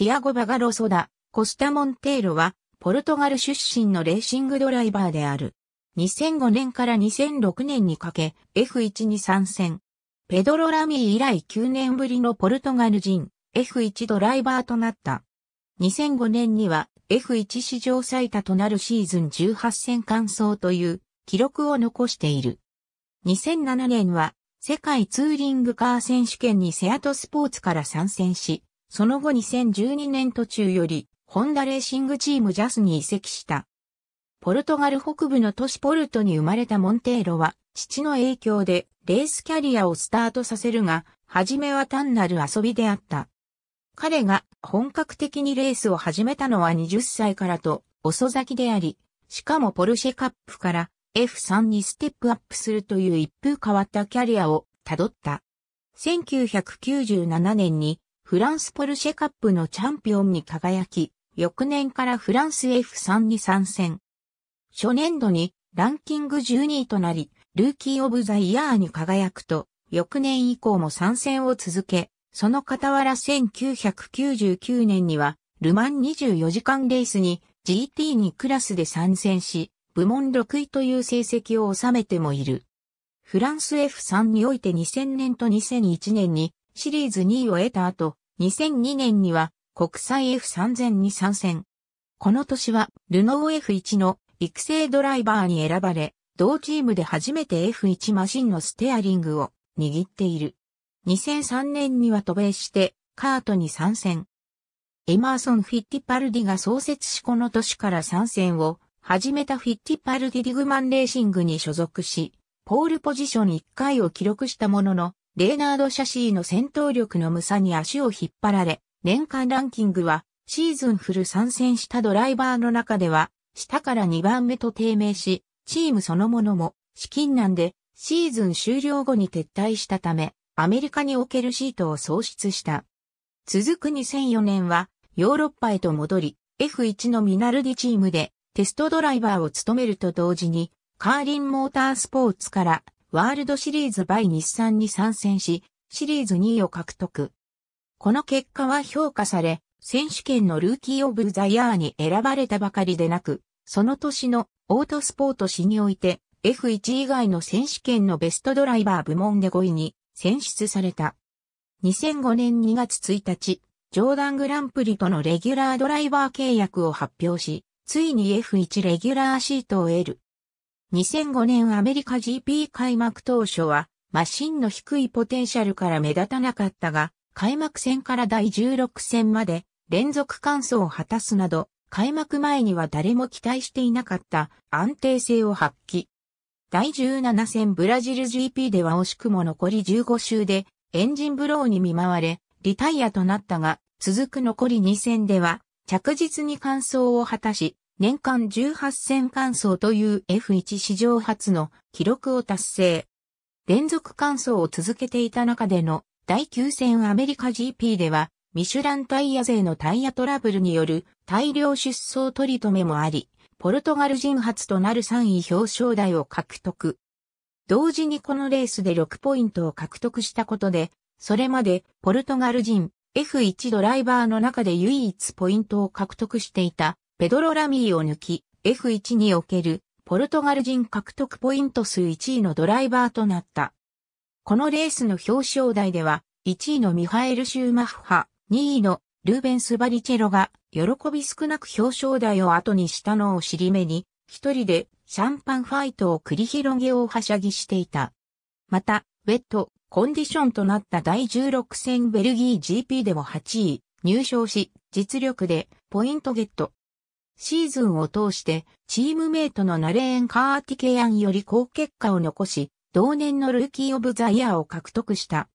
ティアゴ・バガロソダ、コスタ・モンテーロは、ポルトガル出身のレーシングドライバーである。2005年から2006年にかけ、F1 に参戦。ペドロ・ラミー以来9年ぶりのポルトガル人、F1 ドライバーとなった。2005年には F1 史上最多となるシーズン18戦完走という記録を残している。2007年は世界ツーリングカー選手権にセアトスポーツから参戦し、その後2012年途中より、ホンダレーシングチームジャスに移籍した。ポルトガル北部の都市ポルトに生まれたモンテーロは、父の影響でレースキャリアをスタートさせるが、初めは単なる遊びであった。彼が本格的にレースを始めたのは20歳からと遅咲きであり、しかもポルシェカップから F3 にステップアップするという一風変わったキャリアを辿った。1997年にフランスポルシェカップのチャンピオンに輝き、翌年からフランス F3 に参戦。初年度にランキング12位となり、ルーキー・オブ・ザ・イヤーに輝くと、翌年以降も参戦を続け、その傍ら1999年には、ルマン24時間レースに GT2 クラスで参戦し、部門6位という成績を収めてもいる。フランス F3 において2000年と2001年にシリーズ2位を得た後、2002年には国際 F3000 に参戦。この年はルノー F1 の育成ドライバーに選ばれ、同チームで初めて F1 マシンのステアリングを握っている。2003年には渡米してカートに参戦。エマーソン・フィッティパルディが創設しこの年から参戦を始めたフィッティパルディ・ディグマンレーシングに所属し、ポールポジション1回を記録したものの、レーナード・シャシーの戦闘力の無差に足を引っ張られ、年間ランキングはシーズンフル参戦したドライバーの中では、下から2番目と低迷し、チームそのものも資金難でシーズン終了後に撤退したため、アメリカにおけるシートを創出した。続く2004年は、ヨーロッパへと戻り、F1 のミナルディチームでテストドライバーを務めると同時に、カーリンモータースポーツからワールドシリーズ by 日産に参戦し、シリーズ2位を獲得。この結果は評価され、選手権のルーキーオブザイヤーに選ばれたばかりでなく、その年のオートスポート史において F1 以外の選手権のベストドライバー部門で5位に選出された。2005年2月1日、ジョーダングランプリとのレギュラードライバー契約を発表し、ついに F1 レギュラーシートを得る。2005年アメリカ GP 開幕当初は、マシンの低いポテンシャルから目立たなかったが、開幕戦から第16戦まで連続完走を果たすなど、開幕前には誰も期待していなかった安定性を発揮。第17戦ブラジル GP では惜しくも残り15周でエンジンブローに見舞われ、リタイアとなったが、続く残り2戦では着実に完走を果たし、年間18戦完走という F1 史上初の記録を達成。連続完走を続けていた中での第9戦アメリカ GP では、ミシュランタイヤ勢のタイヤトラブルによる大量出走取り留めもあり、ポルトガル人初となる3位表彰台を獲得。同時にこのレースで6ポイントを獲得したことで、それまでポルトガル人 F1 ドライバーの中で唯一ポイントを獲得していたペドロ・ラミーを抜き、F1 におけるポルトガル人獲得ポイント数1位のドライバーとなった。このレースの表彰台では、1位のミハエル・シューマッハ、2位のルーベンス・バリチェロが、喜び少なく表彰台を後にしたのを尻目に、一人でシャンパンファイトを繰り広げをはしゃぎしていた。また、ウェット、コンディションとなった第16戦ベルギー GP でも8位、入賞し、実力でポイントゲット。シーズンを通してチームメイトのナレーン・カーティケアンより好結果を残し、同年のルーキー・オブ・ザ・イヤーを獲得した。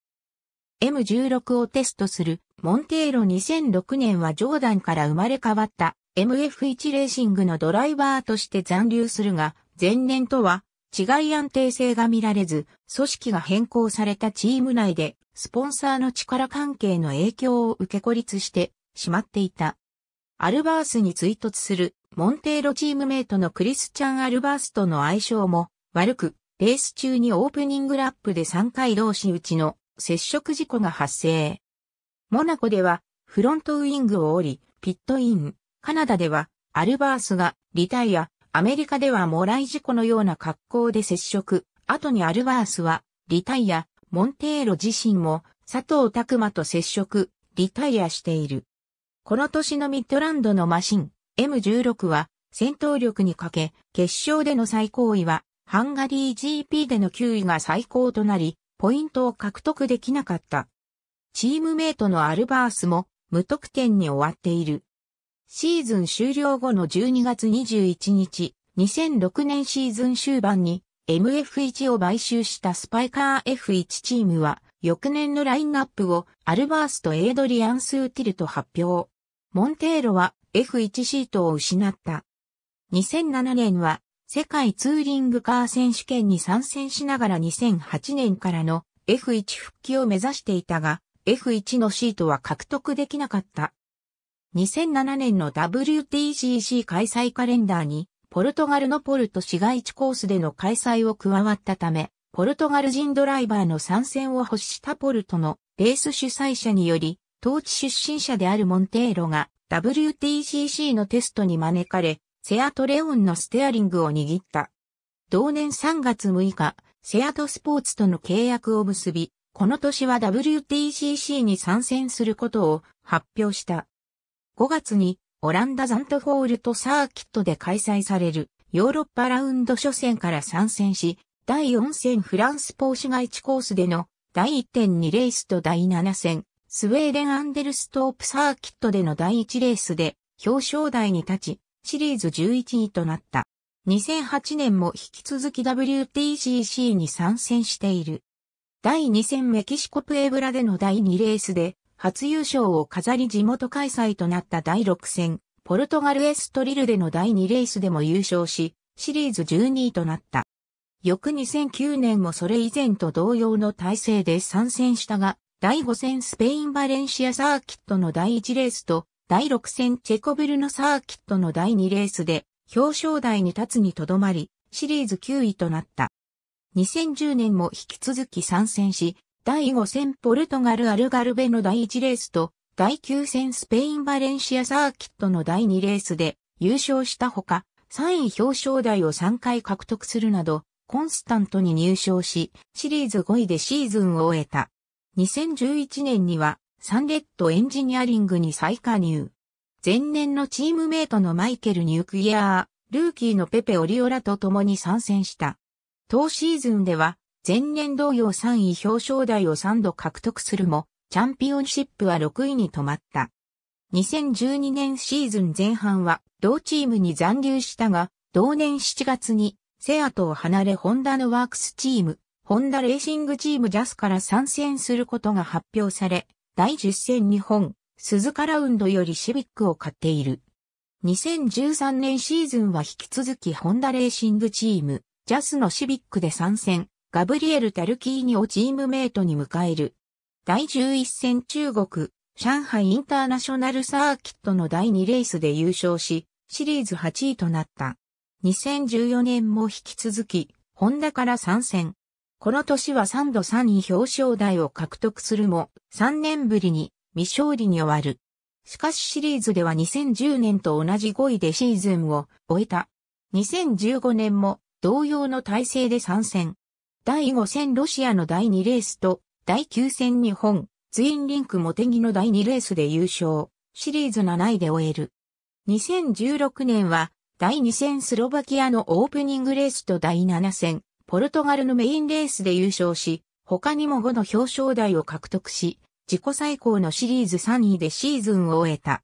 M16 をテストするモンテーロ2006年はジョーダンから生まれ変わった MF1 レーシングのドライバーとして残留するが、前年とは違い安定性が見られず、組織が変更されたチーム内で、スポンサーの力関係の影響を受け孤立してしまっていた。アルバースに追突するモンテーロチームメイトのクリスチャン・アルバースとの相性も悪く、レース中にオープニングラップで3回同士打ちの接触事故が発生。モナコではフロントウイングを降り、ピットイン。カナダではアルバースがリタイア。アメリカではもらい事故のような格好で接触。後にアルバースはリタイア。モンテーロ自身も佐藤拓馬と接触。リタイアしている。この年のミッドランドのマシン M16 は戦闘力にかけ、決勝での最高位はハンガリー GP での9位が最高となり、ポイントを獲得できなかった。チームメイトのアルバースも無得点に終わっている。シーズン終了後の12月21日、2006年シーズン終盤に MF1 を買収したスパイカー F1 チームは翌年のラインナップをアルバースとエイドリアン・スーティルと発表。モンテーロは F1 シートを失った。2007年は世界ツーリングカー選手権に参戦しながら2008年からの F1 復帰を目指していたが、F1 のシートは獲得できなかった。2007年の WTCC 開催カレンダーに、ポルトガルのポルト市街地コースでの開催を加わったため、ポルトガル人ドライバーの参戦を欲したポルトのレース主催者により、当地出身者であるモンテーロが WTCC のテストに招かれ、セアトレオンのステアリングを握った。同年3月6日、セアトスポーツとの契約を結び、この年は WTCC に参戦することを発表した。5月にオランダザントフォールとサーキットで開催されるヨーロッパラウンド初戦から参戦し、第4戦フランスポーシュイチコースでの第1.2レースと第7戦スウェーデンアンデルストープサーキットでの第1レースで表彰台に立ち、シリーズ11位となった。2008年も引き続き WTCC に参戦している。第2戦メキシコプエブラでの第2レースで、初優勝を飾り地元開催となった第6戦、ポルトガルエストリルでの第2レースでも優勝し、シリーズ12位となった。翌2009年もそれ以前と同様の体制で参戦したが、第5戦スペインバレンシアサーキットの第1レースと、第6戦チェコブルのサーキットの第2レースで、表彰台に立つにとどまり、シリーズ9位となった。2010年も引き続き参戦し、第5戦ポルトガルアルガルベの第1レースと、第9戦スペインバレンシアサーキットの第2レースで優勝したほか、3位表彰台を3回獲得するなど、コンスタントに入賞し、シリーズ5位でシーズンを終えた。2011年にはサンレッドエンジニアリングに再加入。前年のチームメイトのマイケル・ニュークイヤー、ルーキーのペペ・オリオラと共に参戦した。当シーズンでは前年同様3位表彰台を3度獲得するも、チャンピオンシップは6位に止まった。2012年シーズン前半は同チームに残留したが、同年7月にセアトを離れホンダのワークスチームホンダレーシングチームジャスから参戦することが発表され、第10戦日本、鈴鹿ラウンドよりシビックを買っている。2013年シーズンは引き続きホンダレーシングチーム、ジャスのシビックで参戦、ガブリエル・タルキーニをチームメイトに迎える。第11戦中国、上海インターナショナルサーキットの第2レースで優勝し、シリーズ8位となった。2014年も引き続き、ホンダから参戦。この年は3度3位表彰台を獲得するも、3年ぶりに未勝利に終わる。しかしシリーズでは2010年と同じ5位でシーズンを終えた。2015年も同様の体制で参戦。第5戦ロシアの第2レースと、第9戦日本、ツインリンクモテギの第2レースで優勝、シリーズ7位で終える。2016年は、第2戦スロバキアのオープニングレースと第7戦、ポルトガルのメインレースで優勝し、他にも5の表彰台を獲得し、自己最高のシリーズ3位でシーズンを終えた。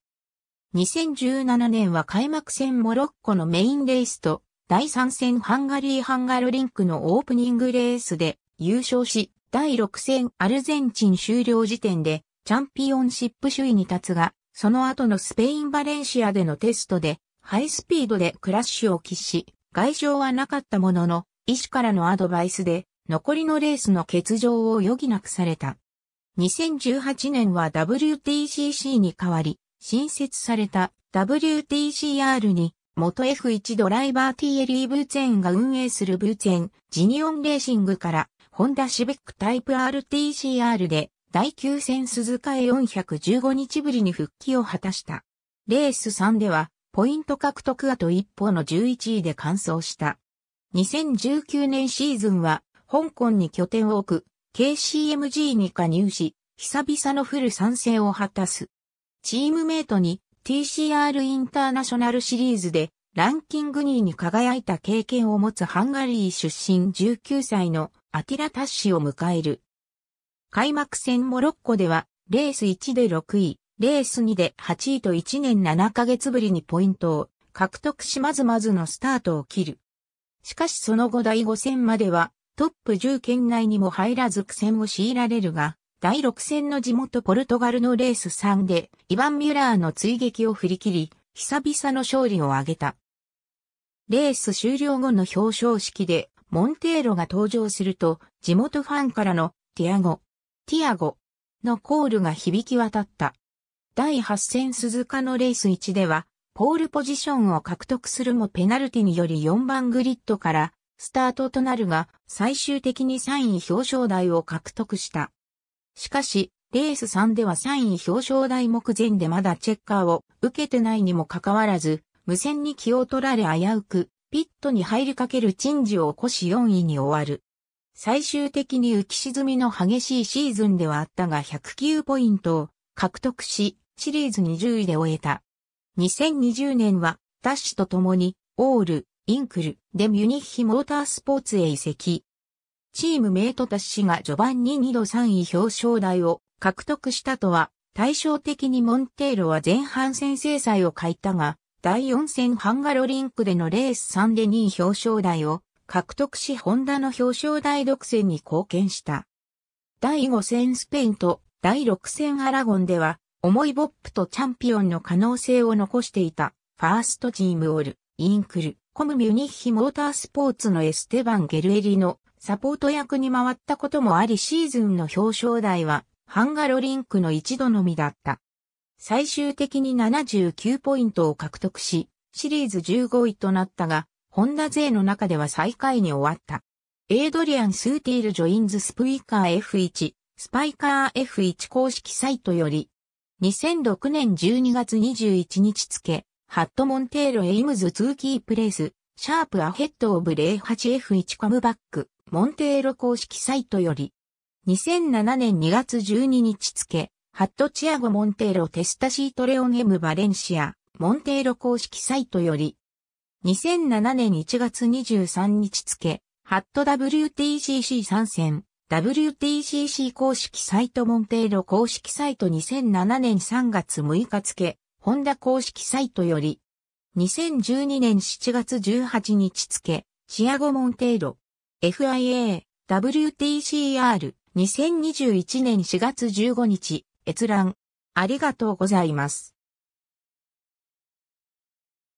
2017年は開幕戦モロッコのメインレースと、第3戦ハンガリー・ハンガルリンクのオープニングレースで優勝し、第6戦アルゼンチン終了時点でチャンピオンシップ首位に立つが、その後のスペイン・バレンシアでのテストで、ハイスピードでクラッシュを喫し、外傷はなかったものの、医師からのアドバイスで、残りのレースの欠場を余儀なくされた。2018年は WTCC に代わり、新設された WTCR に、元 F1 ドライバー TLE ブーツェンが運営するブーツェン、ジニオンレーシングから、ホンダシビックタイプ RTCR で、第9戦鈴鹿へ415日ぶりに復帰を果たした。レース3では、ポイント獲得あと一歩の11位で完走した。2019年シーズンは、香港に拠点を置く、KCMG に加入し、久々のフル参戦を果たす。チームメイトに TCR インターナショナルシリーズでランキング2位に輝いた経験を持つハンガリー出身19歳のアティラ・タッシを迎える。開幕戦モロッコではレース1で6位、レース2で8位と1年7ヶ月ぶりにポイントを獲得しまずまずのスタートを切る。しかしその後第5戦まではトップ10圏内にも入らず苦戦を強いられるが、第6戦の地元ポルトガルのレース3でイバン・ミュラーの追撃を振り切り、久々の勝利を挙げた。レース終了後の表彰式でモンテーロが登場すると、地元ファンからのティアゴ、ティアゴのコールが響き渡った。第8戦鈴鹿のレース1では、ポールポジションを獲得するもペナルティにより4番グリッドからスタートとなるが最終的に3位表彰台を獲得した。しかし、レース3では3位表彰台目前でまだチェッカーを受けてないにもかかわらず、無線に気を取られ危うく、ピットに入りかける珍事を起こし4位に終わる。最終的に浮き沈みの激しいシーズンではあったが109ポイントを獲得し、シリーズ20位で終えた。2020年は、ダッシュと共に、オール、インクル、でミュニッヒモータースポーツへ移籍。チームメイトダッシュが序盤に2度3位表彰台を獲得したとは、対照的にモンテーロは前半戦制裁を欠いたが、第4戦ハンガロリンクでのレース3で2位表彰台を獲得しホンダの表彰台独占に貢献した。第5戦スペインと第6戦アラゴンでは重いボップとチャンピオンの可能性を残していた、ファーストチームオール、インクル、コムミュニッヒモータースポーツのエステバン・ゲルエリのサポート役に回ったこともありシーズンの表彰台はハンガロリンクの一度のみだった。最終的に79ポイントを獲得し、シリーズ15位となったが、ホンダ勢の中では最下位に終わった。エイドリアン・スーティール・ジョインズ・スプイカー F1、スパイカー F1 公式サイトより、2006年12月21日付、ハットモンテーロエイムズ2キープレイス、シャープアヘッドオブ 08F1 カムバック、モンテーロ公式サイトより、2007年2月12日付、ハットチアゴモンテーロテスタシートレオン M バレンシア、モンテーロ公式サイトより、2007年1月23日付、ハット WTCC 参戦。WTCC 公式サイトモンテーロ公式サイト2007年3月6日付、ホンダ公式サイトより、2012年7月18日付、シアゴモンテーロ、FIA、WTCR、2021年4月15日、閲覧、ありがとうございます。